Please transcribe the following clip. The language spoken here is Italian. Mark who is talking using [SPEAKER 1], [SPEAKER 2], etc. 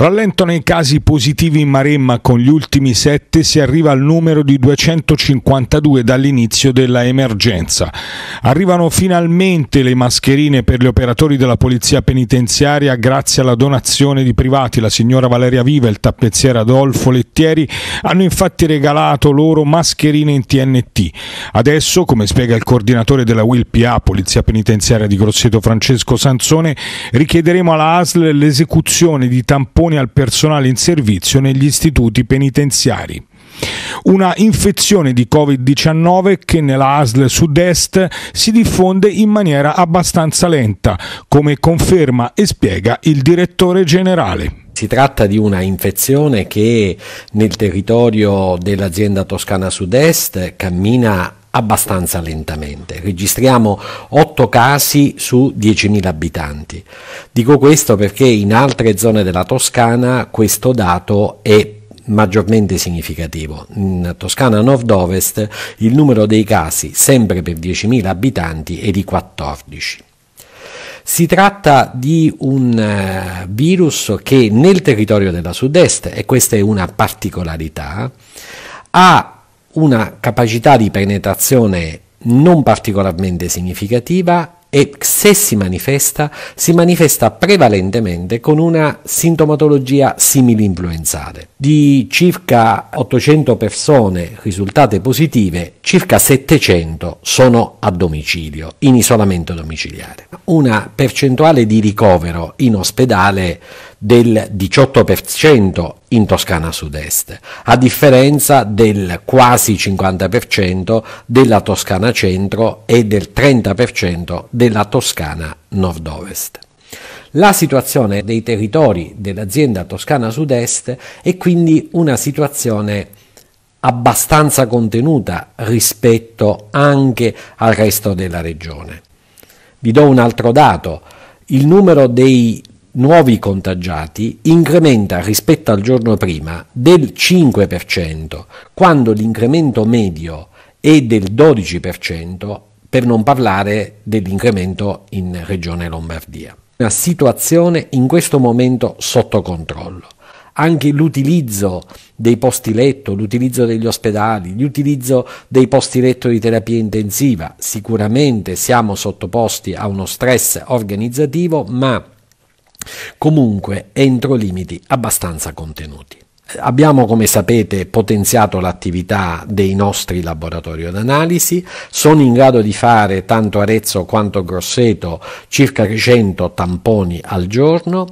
[SPEAKER 1] Rallentano i casi positivi in Maremma, con gli ultimi sette si arriva al numero di 252 dall'inizio della emergenza. Arrivano finalmente le mascherine per gli operatori della polizia penitenziaria grazie alla donazione di privati. La signora Valeria Viva e il tappezziere Adolfo Lettieri hanno infatti regalato loro mascherine in TNT. Adesso, come spiega il coordinatore della WILPA, Polizia Penitenziaria di Grosseto Francesco Sanzone, richiederemo alla ASL l'esecuzione di tamponi tamponi al personale in servizio negli istituti penitenziari. Una infezione di Covid-19 che nella ASL sud-est si diffonde in maniera abbastanza lenta, come conferma e spiega il direttore generale.
[SPEAKER 2] Si tratta di una infezione che nel territorio dell'azienda toscana sud-est cammina abbastanza lentamente. Registriamo 8 casi su 10.000 abitanti. Dico questo perché in altre zone della Toscana questo dato è maggiormente significativo. In Toscana nord-ovest il numero dei casi, sempre per 10.000 abitanti, è di 14. Si tratta di un eh, virus che nel territorio della sud-est, e questa è una particolarità, ha una capacità di penetrazione non particolarmente significativa e se si manifesta, si manifesta prevalentemente con una sintomatologia simili influenzale. Di circa 800 persone risultate positive, circa 700 sono a domicilio, in isolamento domiciliare. Una percentuale di ricovero in ospedale del 18% in Toscana Sud-Est, a differenza del quasi 50% della Toscana Centro e del 30% della Toscana Nord-Ovest. La situazione dei territori dell'azienda Toscana Sud-Est è quindi una situazione abbastanza contenuta rispetto anche al resto della regione. Vi do un altro dato. Il numero dei nuovi contagiati incrementa rispetto al giorno prima del 5%, quando l'incremento medio è del 12%, per non parlare dell'incremento in Regione Lombardia. Una situazione in questo momento sotto controllo. Anche l'utilizzo dei posti letto, l'utilizzo degli ospedali, l'utilizzo dei posti letto di terapia intensiva, sicuramente siamo sottoposti a uno stress organizzativo, ma comunque entro limiti abbastanza contenuti. Abbiamo, come sapete, potenziato l'attività dei nostri laboratori d'analisi, sono in grado di fare tanto Arezzo quanto Grosseto circa 100 tamponi al giorno,